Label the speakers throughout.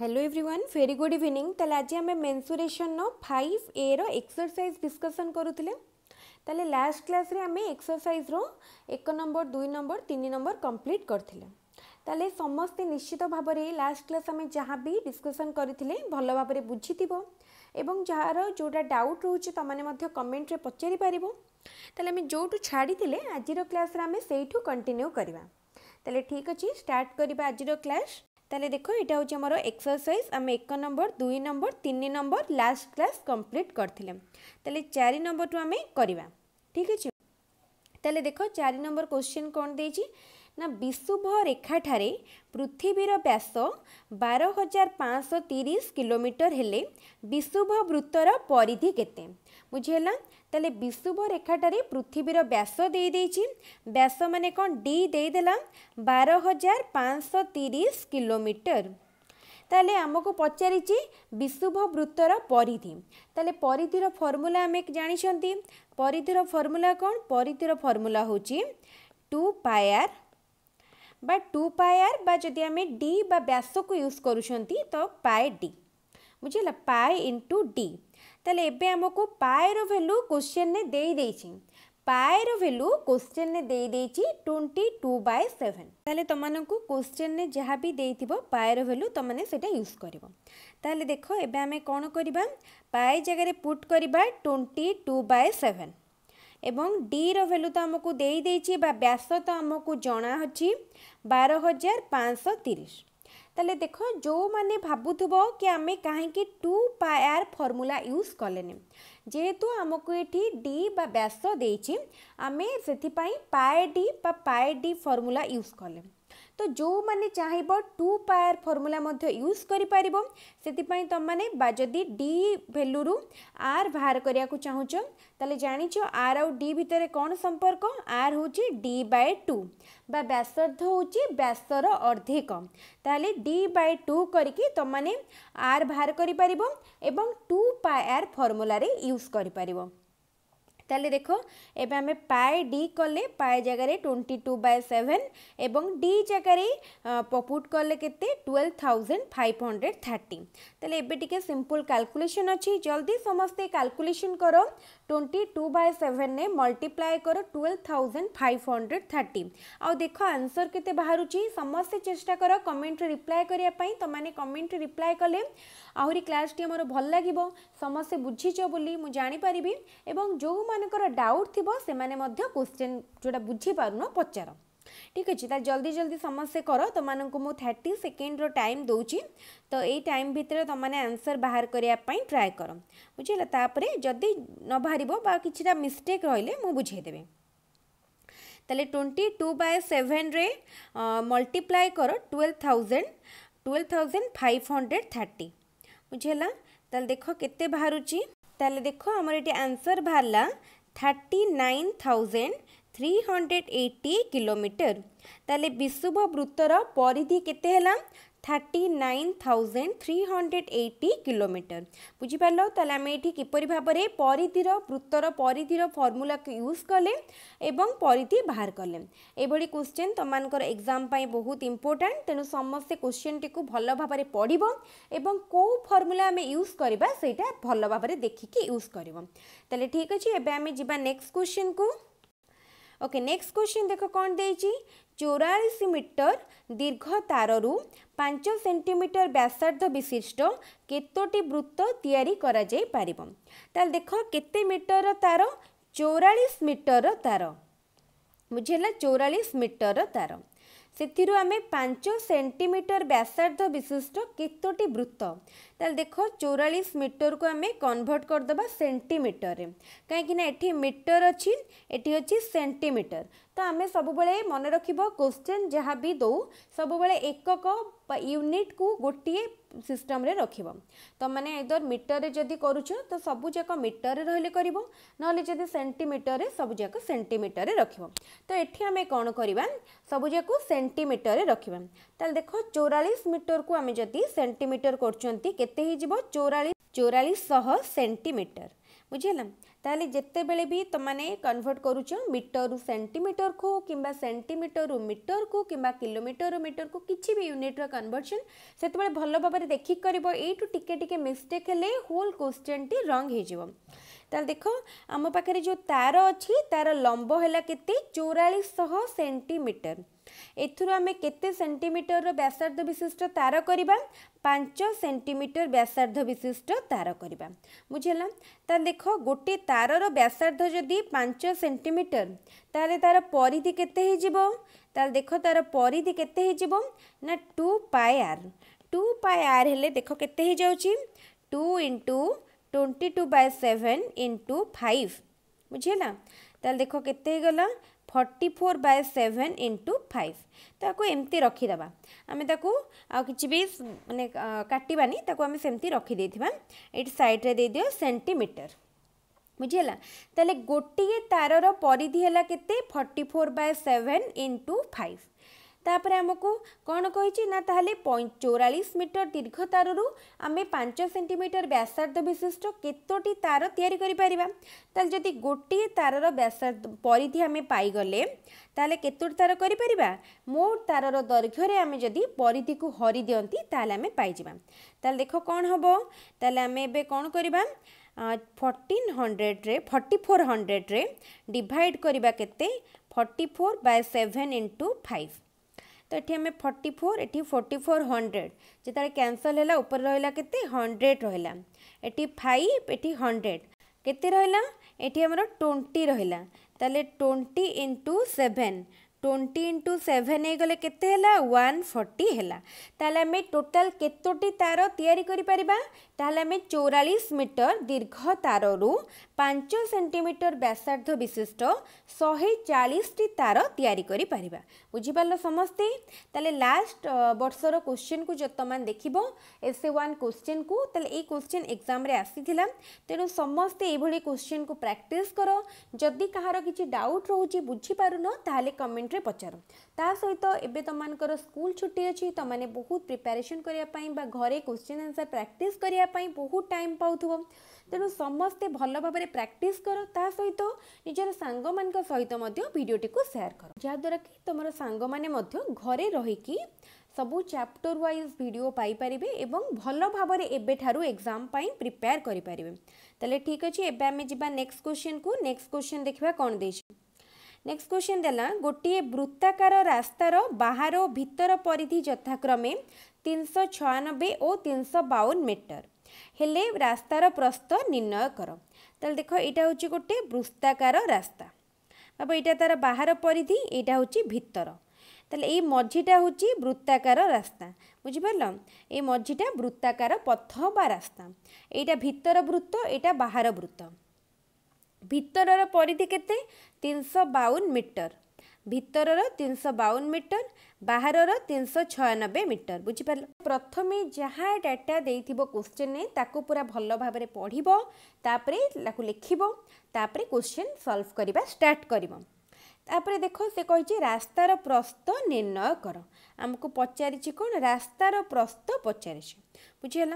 Speaker 1: hello everyone very good evening তাহলে আজ আমি মেনসুরেসন ফাইভ এ রক্সরসাইজ ডিসকসন করুলে তাহলে লাস্ট ক্লাসে আমি এক্সরসাইজ এক নম্বর দুই নম্বর তিন নম্বর কমপ্লিট করলে তাহলে সমস্তে নিশ্চিত ভাবে লাস্ট ক্লাস আমি যা বি ডিসকসন করে ভালো ভাবে বুঝিথিব এবং যার যেটা ডাউট রয়েছে তোমাদের মধ্যে কমেন্টরে পচারি পারিব তাহলে আমি যেটু ছাড়িলে আজির ক্লাসে আমি সেইটু কন্টিনিউ করা তাহলে ঠিক আছে স্টার্ট করা আজির ক্লাস তাহলে দেখো এটা হচ্ছে আমার এক্সরসাইজ আমি এক নম্বর দুই নম্বর তিন নম্বর লাস্ট ক্লাস কমপ্লিট করে তাহলে চারি নম্বরটু আমি করা ঠিক আছে তাহলে দেখো চারি নম্বর কোশ্চিন কোণ দিয়েছি না বিশুভ রেখাঠারে পৃথিবীর ব্যাস বার হাজার পাঁচশো তিরিশ কিলোমিটর হলে বিশুভ বৃত্তর পরিধি কেতে বুঝিলা তাহলে বিষুব রেখাটারে পৃথিবীর ব্যাস দিয়ে দিয়েছি ব্যাস মানে কম ডি দিয়েদেলা বার হাজার পাঁচশো তিরিশ কিলোমিটর তাহলে আমাকে পচারিছি বিষুভ বৃত্তর পরিধি তাহলে পরিধির ফর্মুলা আমি জাঁচান পরিধির ফর্মুলা কম পরিধির ফর্মুলা হচ্ছে টু পায়ার বা টু পায়ার বা যদি আমি ডি বা ব্যাসক ইউজ করুছেন তো পায়ে ডি বুঝলা পায়ে ইন্টু ডি তাহলে এবে আমাকে পায়ের ভ্যালু কোশ্চেনে দিয়ে দিয়েছি পায়ের ভ্যালু কোশ্চেনে দিয়ে দিয়েছি টোয়েন্টি টু বাই সেভেন তাহলে তোমাকে কোশ্চেনে যা বি পায়ের ভ্যালু তোমাকে সেটা ইউজ করব তাহলে দেখো এবে আমি কোণ করা পায়ে জায়গায় পুট করা টোয়েন্টি টু বাই সেভেন এবং ডি ভ্যালু তো আমি দিয়েছি বা ব্যাস তো আমি জনা অছি বার হাজার পাঁচশো তিরিশ তাহলে দেখো যে ভাবুব কি আমি কী টু পায়ার ফর্মুলা ইউজ কলেনি যেহেতু আমাকে এটি ডি বা ব্যাস দিয়েছি আমি সেপাই পায়ে ডি বা পায়ে ডি ফর্মুলা ইউজ কলে তো ଯେଉଁମାନେ ଚାହିଁବ ଟୁ ପାୱାର ଫର୍ମୁଲା ମଧ୍ୟ ୟୁଜ୍ କରିପାରିବ ସେଥିପାଇଁ ତୁମମାନେ ବା ଯଦି ଡି ଭ୍ୟାଲୁରୁ ଆର୍ ବାହାର କରିବାକୁ ଚାହୁଁଛ ତାହେଲେ ଜାଣିଛ ଆର୍ ଆଉ ଡି ଭିତରେ କ'ଣ ସମ୍ପର୍କ ଆର୍ ହେଉଛି ଡି ବାଇ ଟୁ বা ব্যাসার্ধ হচ্ছে ব্যাসর অর্ধেক তাহলে ডি বাই টু করিকি তোমাকে আর বাহার করে পাব এবং টু পাই আর ফর্মুলার ইউজ করে পাব তাহলে দেখো এবে আমি পায়ে ডি কলে পায়ে জায়গায় টোয়েন্টি টু বাই সেভেন এবং ডি জায়গায় পপুট কলে কেতে twelve thousand five hundred thirty তাহলে এবে টিকি সিম্পল ক্যালকুলেসন অছি জলদি সমস্তে ক্যালকুলেসন কর ट्वेंटी टू बाय सेवेन ने मल्टीप्लाए कर twelve thousand five hundred thirty आउ देख आंसर के बाहर समस्ते चेस्टा कर कमेन्ट्रे रिप्लाए करने तुमने कमेन्ट्रे रिप्लाए कले आहरी क्लास टी मोर भल लगे समस्ते बुझीच बोली मुझापर এবং ଯେଉଁମାନଙ୍କର ଡାଉଟ୍ ଥିବ ସେମାନେ ମଧ୍ୟ କୋଶ୍ଚିନ୍ ଯେଉଁଟା ବୁଝିପାରୁନ ପଚାର ঠিক আছে তা জলদি জলদি সমস্ত কর তোমাকে মু থার্টি সেকেন্ডর টাইম দেছি তো এই টাইম ভিতরে তোমাকে আনসর বাহার করা ট্রাই কর বুঝিল তাপরে যদি ন বাহার বা কিছুটা মিস্টেক রহলে মু বুঝাই দেবে তাহলে টোয়েন্টি টু বাই সেভেন্রে মল্টিপ্লাই কর twelve thousand twelve thousand five hundred thirty বুঝিলা তাহলে দেখ কেতে বাহুছি তাহলে দেখ আমার এটি আনসর বাহারা thirty nine thousand three hundred eighty kilometre তাহলে বিশুভ বৃত্তর পরিধি কেতে হলাম thirty nine thousand three hundred eighty kilometre বুঝিপারল তাহলে আমি এটি কিপরি ভাবে পরিধির বৃত্তর পরিধির ফর্মুলাকে ইউজ কলে এবং পরিধি বাহার কলে এইভাবে কোশ্চেন তোমার এক্সাম পাই বহুত ইম্পর্টাট তেমন সমস্তে কোশ্চেনটি ভাল ভাবে পড়ব এবং কেউ ফর্মুলা আমি ইউজ করা সেইটা ভাল ভাবে দেখিকি ইউজ করব তাহলে ঠিক আছে এবার আমি যা নেক্সট কোশ্চেন কু ଓକେ ନେକ୍ସଟ କ୍ୱେଶ୍ଚିନ୍ ଦେଖ କ'ଣ ଦେଇଛି ଚଉରାଳିଶ ମିଟର ଦୀର୍ଘ ତାରରୁ ପାଞ୍ଚ ସେଣ୍ଟିମିଟର ବ୍ୟାସାର୍ଦ୍ଧ ବିଶିଷ୍ଟ କେତୋଟି ବୃତ୍ତ ତିଆରି କରାଯାଇପାରିବ ତାହେଲେ ଦେଖ କେତେ ମିଟରର ତାର ଚଉରାଳିଶ ମିଟରର ତାର ବୁଝିଲା ଚଉରାଳିଶ ମିଟରର ତାର ସେଥିରୁ ଆମେ ପାଞ୍ଚ ସେଣ୍ଟିମିଟର ବ୍ୟାସାର୍ଦ୍ଧ ବିଶିଷ୍ଟ କେତୋଟି ବୃତ୍ତ ତାହେଲେ ଦେଖ ଚଉରାଳିଶ ମିଟରକୁ ଆମେ କନଭର୍ଟ କରିଦେବା ସେଣ୍ଟିମିଟରରେ କାହିଁକିନା ଏଠି ମିଟର ଅଛି ଏଠି ଅଛି ସେଣ୍ଟିମିଟର ତ ଆମେ ସବୁବେଳେ ମନେ ରଖିବ କୋଶ୍ଚେନ୍ ଯାହା ବି ଦେଉ ସବୁବେଳେ ଏକକ ବା ୟୁନିଟ୍କୁ ଗୋଟିଏ ସିଷ୍ଟମ୍ରେ ରଖିବ ତୁମମାନେ ଆଇଦର ମିଟରରେ ଯଦି କରୁଛ ତ ସବୁଯାକ ମିଟରରେ ରହିଲେ କରିବ ନହେଲେ ଯଦି ସେଣ୍ଟିମିଟରରେ ସବୁଯାକ ସେଣ୍ଟିମିଟରରେ ରଖିବ ତ ଏଠି ଆମେ କ'ଣ କରିବା ସବୁଯାକ ସେଣ୍ଟିମିଟରରେ ରଖିବା ତାହେଲେ ଦେଖ ଚଉରାଳିଶ ମିଟରକୁ ଆମେ ଯଦି ସେଣ୍ଟିମିଟର କରୁଛନ୍ତି କେତେ ହେଇଯିବ ଚଉରାଳିଶ ଚଉରାଳିଶ ଶହ ସେଣ୍ଟିମିଟର ବୁଝିହେଲା ତାହେଲେ ଯେତେବେଳେ ବି ତୁମମାନେ କନଭର୍ଟ କରୁଛ ମିଟରରୁ ସେଣ୍ଟିମିଟରକୁ କିମ୍ବା ସେଣ୍ଟିମିଟରରୁ ମିଟରକୁ କିମ୍ବା କିଲୋମିଟରରୁ ମିଟରକୁ କିଛି ବି ୟୁନିଟ୍ର କନଭର୍ସନ୍ ସେତେବେଳେ ଭଲ ଭାବରେ ଦେଖିକି କରିବ ଏଇଠୁ ଟିକେ ଟିକେ ମିଷ୍ଟେକ୍ ହେଲେ ହୋଲ୍ କୋଶ୍ଚେନ୍ଟି ରଙ୍ଗ ହେଇଯିବ ତାହେଲେ ଦେଖ ଆମ ପାଖରେ ଯେଉଁ ତାର ଅଛି ତାର ଲମ୍ବ ହେଲା କେତେ ଚଉରାଳିଶ ସେଣ୍ଟିମିଟର ଏଥିରୁ ଆମେ କେତେ ସେଣ୍ଟିମିଟରର ବ୍ୟାସାର୍ଦ୍ଧ ବିଶିଷ୍ଟ ତାର କରିବା ପାଞ୍ଚ ସେଣ୍ଟିମିଟର ବ୍ୟାସାର୍ଦ୍ଧ ବିଶିଷ୍ଟ ତାର କରିବା ବୁଝିହେଲା ତାହେଲେ ଦେଖ ଗୋଟିଏ ତାରର ବ୍ୟାସାର୍ଦ୍ଧ ଯଦି ପାଞ୍ଚ ସେଣ୍ଟିମିଟର ତାହେଲେ ତାର ପରିଧି କେତେ ହେଇଯିବ ତାହେଲେ ଦେଖ ତାର ପରିଧି କେତେ ହେଇଯିବ ନା two pi R two pi ଆର୍ ହେଲେ ଦେଖ କେତେ ହେଇଯାଉଛି two into twenty two by seven into five ବୁଝିହେଲା তাহলে দেখো কেতে হয়ে thirty four by seven into five तो एमती रखिद आम कि भी मानने काटवानी ताकि सेमती रखीदे एट सैड्रे दि सेमिटर बुझेगा तेल गोटे तारर परिधि है forty four by seven into five ତାପରେ ଆମକୁ କ'ଣ କହିଛି ନା ତାହେଲେ ଚଉରାଳିଶ ମିଟର ଦୀର୍ଘ ତାରରୁ ଆମେ ପାଞ୍ଚ ସେଣ୍ଟିମିଟର ବ୍ୟାସାର୍ଦ୍ଧ ବିଶିଷ୍ଟ କେତୋଟି ତାର ତିଆରି କରିପାରିବା ତାହେଲେ ଯଦି ଗୋଟିଏ ତାରର ବ୍ୟାସାର୍ଦ୍ଧ ପରିଧି ଆମେ ପାଇଗଲେ ତାହେଲେ କେତୋଟି ତାର କରିପାରିବା ମୋଟ ତାରର ଦୈର୍ଘ୍ୟରେ ଆମେ ଯଦି ପରିଧିକୁ ହରି ଦିଅନ୍ତି ତାହେଲେ ଆମେ ପାଇଯିବା ତାହେଲେ ଦେଖ କ'ଣ ହେବ ତାହେଲେ ଆମେ ଏବେ କ'ଣ କରିବା ଫର୍ଟିନ୍ ହଣ୍ଡ୍ରେଡ଼୍ରେ ଫର୍ଟି ଫୋର୍ ହଣ୍ଡ୍ରେଡ଼୍ରେ ଡିଭାଇଡ଼୍ କରିବା କେତେ forty four by seven into five তো এটি আমি ফর্টি ফোর এটি ফোর্টি ফোর হন্ড্রেড যেতবে ক্যানসল হল উপরে রহলা কেতে হন্ড্রেড রহলা এটি ফাইভ এটি হন্ড্রেড কেতে রহলা এটি আমার টোয়েন্টি রহলা তাহলে twenty into seven twenty into seven হয়ে কেতে হল ওয়ান ফর্টি হল তাহলে আমি টোটাল কতোটি তার তৈরি করে পারা তাহলে আমি চৌরাশ মিটর দীর্ঘ তারু পাঁচ সেটিমিটর ব্যাসার্ধ বিশিষ্ট শহে চাশটি তার তৈরি করে পারা বুঝিপার সমস্তে তাহলে লাস্ট বর্ষর কোশ্চিন কু বর্তমান দেখব এসে ওয়ান কোশ্চিন কু তাহলে এই কোশ্চিন এক্সামে আসিছিল তেণু সমস্তে এইভাবে কোশ্চিন কু প্রাকটিস কর যদি কাহার কিছু ডাউট রয়েছে বুঝিপারুন তাহলে কমেন্ট କମେଣ୍ଟରେ ପଚାର ତା ସହିତ ଏବେ ତୁମମାନଙ୍କର ସ୍କୁଲ ଛୁଟି ଅଛି ତୁମମାନେ ବହୁତ ପ୍ରିପାରେସନ୍ କରିବା ପାଇଁ ବା ଘରେ କ୍ୱେଶ୍ଚିନ୍ ଆନ୍ସର୍ ପ୍ରାକ୍ଟିସ୍ କରିବା ପାଇଁ ବହୁତ ଟାଇମ୍ ପାଉଥିବ ତେଣୁ ସମସ୍ତେ ଭଲ ଭାବରେ ପ୍ରାକ୍ଟିସ୍ କର ତା ସହିତ ନିଜର ସାଙ୍ଗମାନଙ୍କ ସହିତ ମଧ୍ୟ ଭିଡ଼ିଓଟିକୁ ସେୟାର କର ଯାହାଦ୍ୱାରା କି ତୁମର ସାଙ୍ଗମାନେ ମଧ୍ୟ ଘରେ ରହିକି ସବୁ ଚାପ୍ଟର ୱାଇଜ୍ ଭିଡ଼ିଓ ପାଇପାରିବେ ଏବଂ ଭଲ ଭାବରେ ଏବେଠାରୁ ଏକ୍ଜାମ୍ ପାଇଁ ପ୍ରିପେୟାର କରିପାରିବେ ତାହେଲେ ଠିକ୍ ଅଛି ଏବେ ଆମେ ଯିବା ନେକ୍ସଟ କ୍ୱେଶ୍ଚିନ୍କୁ ନେକ୍ସଟ କ୍ୱେଶ୍ଚିନ୍ ଦେଖିବା କ'ଣ ଦେଇଛି ନେକ୍ସଟ କ୍ୱେଶ୍ଚିନ୍ ଦେଲା ଗୋଟିଏ ବୃତ୍ତାକାର ରାସ୍ତାର ବାହାର ଓ ଭିତର ପରିଧି ଯଥାକ୍ରମେ ତିନିଶହ ଛୟାନବେ ଓ ତିନିଶହ ବାଉନ ମିଟର ହେଲେ ରାସ୍ତାର ପ୍ରସ୍ତ ନିର୍ଣ୍ଣୟ କର ତାହେଲେ ଦେଖ ଏଇଟା ହେଉଛି ଗୋଟେ ବୃତ୍ତାକାର ରାସ୍ତା ବାବା ଏଇଟା ତା'ର ବାହାର ପରିଧି ଏଇଟା ହେଉଛି ଭିତର ତାହେଲେ ଏଇ ମଝିଟା ହେଉଛି ବୃତ୍ତାକାର ରାସ୍ତା ବୁଝିପାରିଲ ଏଇ ମଝିଟା ବୃତ୍ତାକାର ପଥ ବା ରାସ୍ତା ଏଇଟା ଭିତର ବୃତ୍ତ ଏଇଟା ବାହାର ବୃତ୍ତ ভিতরর পরিধি কেতে তিনশো বাউন মিটর ভিতরর তিনশো বাউন মিটর বাহারর তিনশো ছয়ানবে মিটর বুঝিপার প্রথমে যা ডেটা দিয়ে কোশ্চেনে তাকে পুরা ভাল ভাবে পড়ব তাপরে তাকে লিখব তাপরে কোশ্চেন সলভ করা স্টার্ট করব তাপরে দেখ সে কে রাস্তার প্রস্ত নির্ণয় কর আমি পচারিছি কোণ রাস্তার প্রস্ত পচারিছি বুঝিগাল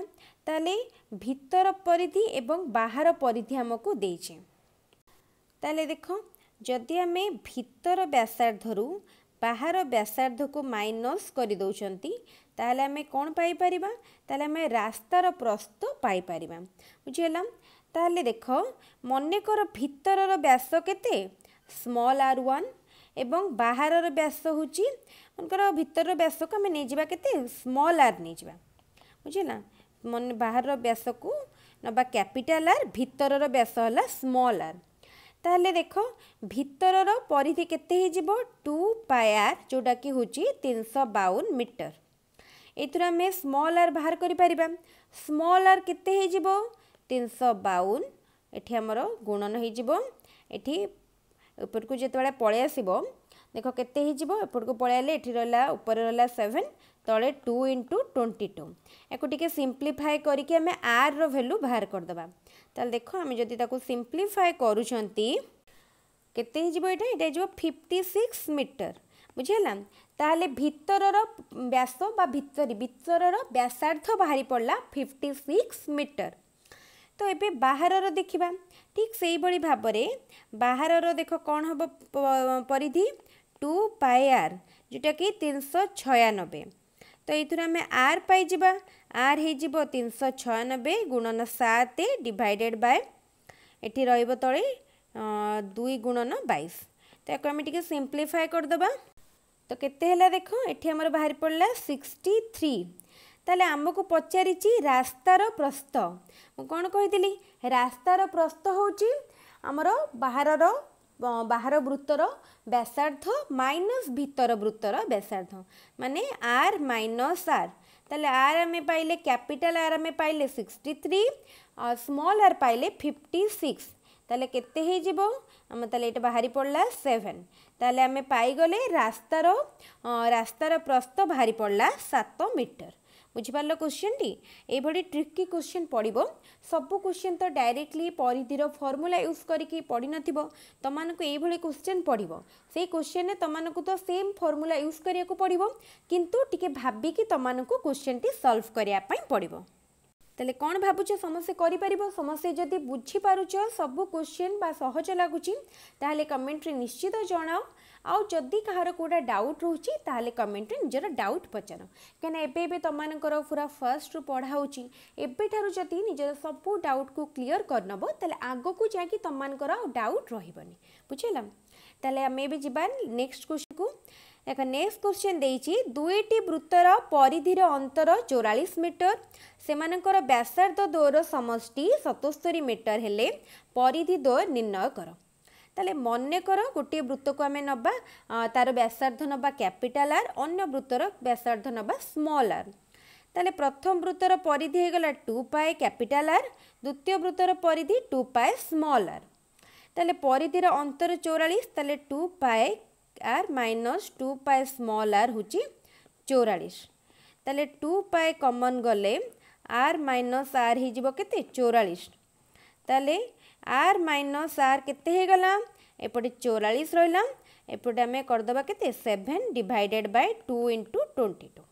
Speaker 1: তাহলে ভিতর পরিধি এবং বাহার পরিধি আমাকে দিয়েছে তাহলে দেখ যদি আমি ভিতর ব্যাসার্ধর বাহার ব্যাসার্ধকু মাইনস করে দেছেন তাহলে আমি কোণ পাইপার তাহলে আমি রাস্তার প্রস্ত পাইপার বুঝিগাল তাহলে দেখ মনে কর ভিতরর ব্যাস কেতে স্মল আর ওয়ান এবং বাহারর ব্যাস হচ্ছে মনেকর ভিতরর ব্যাসকে আমি নিয়ে যা কেতে স্মল আর নিয়ে যা বুঝিলা মনে বাহারর ব্যাসকু নবা ক্যাপিটাল আর ভিতরর ব্যাস হল স্মল আর তাহলে দেখ ভিতরর পরিধি কেতে হয়ে টু পায়ার যেটা কি হচ্ছে তিনশো বাউন মিটর ଏଥିରୁ ଆମେ ସ୍ମଲ୍ ଆର୍ ବାହାର କରିପାରିବା ସ୍ମଲ୍ ଆର୍ କେତେ ହେଇଯିବ ତିନିଶହ ବାଉନ ଏଠି ଆମର ଗୁଣନ ହେଇଯିବ ଏଠି ଉପରକୁ ଯେତେବେଳେ ପଳେଇ ଆସିବ ଦେଖ କେତେ ହେଇଯିବ ଏପଟକୁ ପଳେଇଲେ ଏଠି ରହିଲା ଉପରେ ରହିଲା ସେଭେନ୍ ତଳେ ଟୁ ଇଣ୍ଟୁ ଟ୍ୱେଣ୍ଟି ଟୁ ୟାକୁ ଟିକେ ସିମ୍ପ୍ଲିଫାଏ କରିକି ଆମେ ଆର୍ର ଭ୍ୟାଲୁ ବାହାର କରିଦେବା ତାହେଲେ ଦେଖ ଆମେ ଯଦି ତାକୁ ସିମ୍ପ୍ଲିଫାଏ କରୁଛନ୍ତି କେତେ ହେଇଯିବ ଏଇଟା ଏଇଟା ହେଇଯିବ ଫିଫ୍ଟି ସିକ୍ସ ମିଟର ବୁଝିହେଲା ତାହେଲେ ଭିତରର ବ୍ୟାସ ବା ଭିତରୀ ଭିତରର ବ୍ୟାସାର୍ଦ୍ଧ ବାହାରି ପଡ଼ିଲା ଫିଫ୍ଟି ସିକ୍ସ ମିଟର ତ ଏବେ ବାହାରର ଦେଖିବା ଠିକ୍ ସେଇଭଳି ଭାବରେ ବାହାରର ଦେଖ କ'ଣ ହେବ ପରିଧି ଟୁ ପାଏ ଆର୍ ଯେଉଁଟାକି ତିନିଶହ ଛୟାନବେ ତ ଏଇଥିରୁ ଆମେ ଆର୍ ପାଇଯିବା आर हो तीन शह छयानबे गुणन सात डिवाइडेड बाय এটি রহব তলে দুই গুণন বাইশ তাকে আমি টিকি সিম্পলিফাই করদেবা তো কেতে হল দেখ এটি আমার বাহারি পড়লা সিক্সটি থ্রি তাহলে আমি পচারিছি রাস্তার প্রস্থ মু কোণ কইলি রাস্তার প্রস্থ হচ্ছে আমার বাহারর বাহার বৃত্তর ব্যাসার্ধ মাইনস ভিতর বৃত্তর ব্যাসার্ধ মানে আর মাইনস আর তাহলে আর আমি পাইলে ক্যাপিটাল আর আমি পাইলে সিক্সটি থ্রি আর স্মল আর পাইলে ফিফটি সিক্স তাহলে কেতে হয়ে যাব আমার তাহলে এটা বাহারি পড়লা সেভেন তাহলে আমি পাইগলে রাস্তার রাস্তার প্রস্ত বাহারি পড়লা সাত মিটর বুঝিপার কোশ্চিনটি এইভাবে ট্রিকি কোশ্চিন পড়ব সবু কোশ্চিন তো ডাইরেক্টলি পরিধির ফর্মুলা ইউজ করিকি পড়ি নমানু এইভাবে কোশ্চিন পড়ব সেই কোশ্চিনে তোমাকে তো সেম ফর্মুলা ইউজ করা পড়ব কিন্তু টিকি ভাবিকি তোমাকে কোশ্চিনটি সলভ করা পড়ব তাহলে কোণ ভাবুছ সমস্তে করে পারিব সমস্তে যদি বুঝি পারুছ সবু কোশ্চেন বা সহজ লাগুছি তাহলে কমেন্টরে নিশ্চিত জনাও আউ যদি কাহার কোটা ডাউট রয়েছে তাহলে কমেন্টরে নিজের ডাউট পচার কেন এবে এবে তোমার পুরা ফার্স্ট পড়া হচ্ছে এবেঠার যদি নিজের সবু ডাউট কু ক্লিয়ার করনব তাহলে আগকু যাই তোমার ডাউট রহবনি বুঝলাম তাহলে আমি এবে যা নেক্সট কোশ্চেন ଦେଖ ନେକ୍ସଟ କୋଶ୍ଚିନ୍ ଦେଇଛି ଦୁଇଟି ବୃତ୍ତର ପରିଧିର ଅନ୍ତର ଚଉରାଳିଶ ମିଟର ସେମାନଙ୍କର ବ୍ୟାସାର୍ଦ୍ଧ ଦୌର ସମଷ୍ଟି ସତସ୍ତରୀ ମିଟର ହେଲେ ପରିଧି ଦୌର ନିର୍ଣ୍ଣୟ କର ତାହେଲେ ମନେକର ଗୋଟିଏ ବୃତ୍ତକୁ ଆମେ ନେବା ତା'ର ବ୍ୟାସାର୍ଦ୍ଧ ନେବା କ୍ୟାପିଟାଲ୍ ଆର୍ ଅନ୍ୟ ବୃତ୍ତର ବ୍ୟାସାର୍ଦ୍ଧ ନେବା ସ୍ମଲ୍ ଆର୍ ତାହେଲେ ପ୍ରଥମ ବୃତ୍ତର ପରିଧି ହୋଇଗଲା ଟୁ ପାଏ କ୍ୟାପିଟାଲ୍ ଆର୍ ଦ୍ୱିତୀୟ ବୃତ୍ତର ପରିଧି ଟୁ ପାଏ ସ୍ମଲ୍ ଆର୍ ତାହେଲେ ପରିଧିର ଅନ୍ତର ଚଉରାଳିଶ ତାହେଲେ two pi R minus two pi small R হচ্ছে চৌরাশ তাহলে টু পাই কমন গলে আর মাইনস আর হয়ে কেতে চৌরাশ তাহলে আর মাইনস আর কেতে হয়ে গলা এপটে চৌরাশ রহলা এপটে আমি করদেবা কেতে seven divided by two into twenty two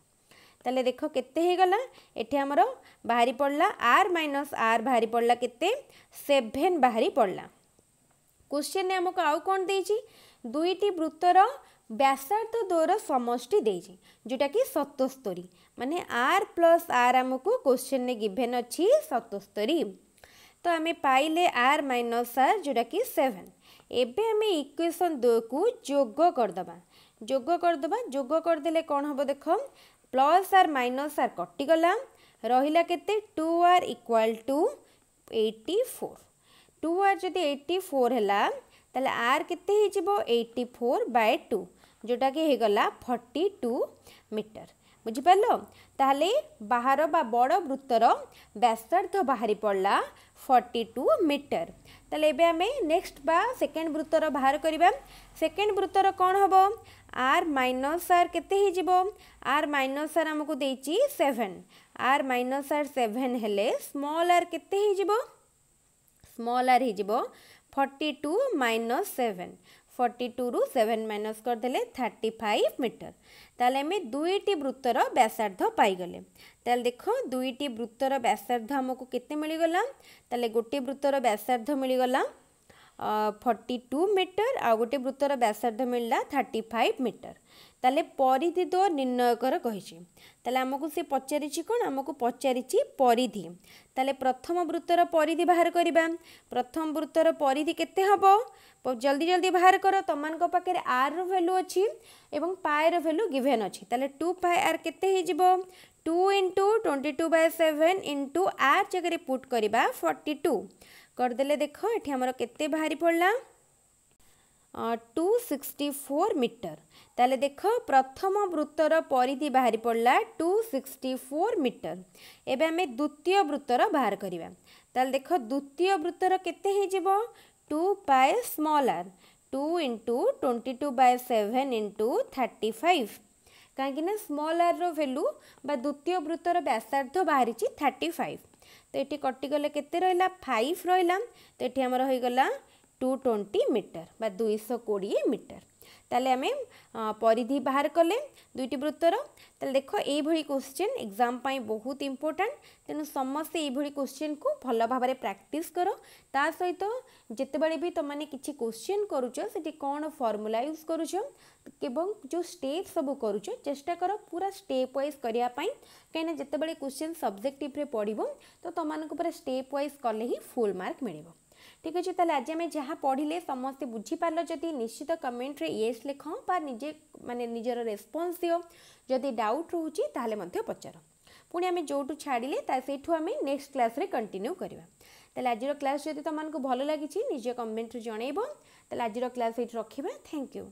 Speaker 1: তাহলে দেখ কেতে হয়ে গলা এটি আমার বাহারি পড়লা আর মাইনস আর বাহারি পড়লা কেতে সেভেন বাহারি পড়লা কোশ্চেন আমাকে আউ কোণ দিয়েছি দুইটি বৃত্তর ব্যাসার্ধ দৌর সমষ্টি দিয়েছি যেটাকি সতস্তরি মানে আর প্লস আর আমি কোশ্চেন গিভেন অছি সতস্তরি তো আমি পাইলে আর মাইনস আর যেটাকি সেভেন এবে আমি ইকুয়েসন দুইকু যোগ করদেবা যোগ করদেবা যোগ করদেলে কম হব দেখ প্লস আর মাইনস আর কটিগলা রহিলা কেতে two R equal to eighty four two R যদি এইটি ফোর হলা ତାହେଲେ ଆର୍ କେତେ ହେଇଯିବ ଏଇଟି ଫୋର୍ ବାଏ ଟୁ ଯେଉଁଟାକି ହେଇଗଲା ଫର୍ଟି ଟୁ ମିଟର ବୁଝିପାରିଲ ତାହେଲେ ବାହାର ବା ବଡ଼ ବୃତ୍ତର ବ୍ୟାସାର୍ଦ୍ଧ ବାହାରି ପଡ଼ିଲା ଫର୍ଟି ଟୁ ମିଟର ତାହେଲେ ଏବେ ଆମେ ନେକ୍ସଟ ବା ସେକେଣ୍ଡ ବୃତ୍ତର ବାହାର କରିବା ସେକେଣ୍ଡ ବୃତ୍ତର କ'ଣ ହେବ ଆର୍ ମାଇନସ୍ ଆର୍ କେତେ ହେଇଯିବ ଆର୍ ମାଇନସ୍ ଆର୍ ଆମକୁ ଦେଇଛି seven R minus R seven ହେଲେ ସ୍ମଲ୍ ଆର୍ କେତେ ହେଇଯିବ ସ୍ମଲ୍ ଆର୍ ହେଇଯିବ forty two minus seven forty two রু সেভেন মাইনস করেদেলে থার্টি ফাইভ মিটর তাহলে আমি দুইটি বৃত্তর ব্যাসার্ধ পাইগলে তাহলে দেখ দুইটি বৃত্তর ব্যাসার্ধ আমি কেতে মিলিগলা তাহলে গোটি বৃত্তর ব্যাসার্ধ মিলিগলা ফর্টি টু মিটর আউ গোটি বৃত্তর ব্যাসার্ধ মিললা থার্টি ফাইভ মিটর ତାହେଲେ ପରିଧିଦ ନିର୍ଣ୍ଣୟ କର କହିଛି ତାହେଲେ ଆମକୁ ସେ ପଚାରିଛି କ'ଣ ଆମକୁ ପଚାରିଛି ପରିଧି ତାହେଲେ ପ୍ରଥମ ବୃତ୍ତର ପରିଧି ବାହାର କରିବା ପ୍ରଥମ ବୃତ୍ତର ପରିଧି କେତେ ହେବ ଜଲ୍ଦି ଜଲ୍ଦି ବାହାର କର ତମାନଙ୍କ ପାଖରେ ଆର୍ର ଭ୍ୟାଲୁ ଅଛି ଏବଂ ପାଏର ଭ୍ୟାଲୁ ଗିଭେନ୍ ଅଛି ତାହେଲେ ଟୁ ପାଏ ଆର୍ କେତେ ହେଇଯିବ two into twenty two by seven into R ଜାଗାରେ ପୁଟ୍ କରିବା ଫର୍ଟି ଟୁ କରିଦେଲେ ଦେଖ ଏଠି ଆମର କେତେ ବାହାରି ପଡ଼ିଲା ଟୁ ସିକ୍ସଟି ଫୋର୍ ମିଟର ତାହେଲେ ଦେଖ ପ୍ରଥମ ବୃତ୍ତର ପରିଧି ବାହାରି ପଡ଼ିଲା ଟୁ ସିକ୍ସଟି ଫୋର୍ ମିଟର ଏବେ ଆମେ ଦ୍ୱିତୀୟ ବୃତ୍ତର ବାହାର କରିବା ତାହେଲେ ଦେଖ ଦ୍ୱିତୀୟ ବୃତ୍ତର କେତେ ହେଇଯିବ two pi small R two into twenty two by seven into thirty five କାହିଁକିନା ସ୍ମଲ୍ ଆର୍ର ଭ୍ୟାଲୁ ବା ଦ୍ୱିତୀୟ ବୃତ୍ତର ବ୍ୟାସାର୍ଦ୍ଧ ବାହାରିଛି ଥାର୍ଟି ଫାଇଭ୍ ତ ଏଠି କଟିଗଲେ କେତେ ରହିଲା ଫାଇଭ୍ ରହିଲା ତ ଏଠି ଆମର ହୋଇଗଲା টু টোয়েন্টি মিটর বা দুইশো কোড়িয়ে মিটর তাহলে আমি পরিধি বাহার কলে দুইটি বৃত্তর তাহলে দেখ এইভাবে কোশ্চেন এক্সাম পাই বহুত ইম্পর্টাট তেমন সমস্তে এইভাবে কোশ্চেন কু ভাল ভাবে প্র্যাকটিস কর তা সহিত যেতবে বি তোমাকে কিছু কোশ্চেন করুছ সেটি কোণ ফর্মুলা ইউজ করুছ এবং যে স্টেপ সবু করুছ চেষ্টা কর পুরা স্টেপ ওয়াইজ করা কিনা যেতবে কোশ্চেন সবজেক্টিভ্রে পড়ব তো তোমাকে পুরা স্টেপ ওয়াইজ কলে হি ফুল মার্ক মিলব ঠিক আছে তাহলে আজ আমি যা পড়লে সমস্তে বুঝিপার যদি নিশ্চিত কমেন্টরে ইয়েস লেখ বা নিজে মানে নিজের রেসপন্স দিও যদি ডাউট রয়েছে তাহলে পচার পুঁ আমি যেটু ছাড়লে তা সেইঠু আমি নেক্সট ক্লাসে কন্টিনিউ করা তাহলে আজর ক্লাস যদি তোমাকে ভালো লাগিছি নিজ কমেন্টরে জনাইব তাহলে আজর ক্লাস এইটি রক্ষা থ্যাংক ইউ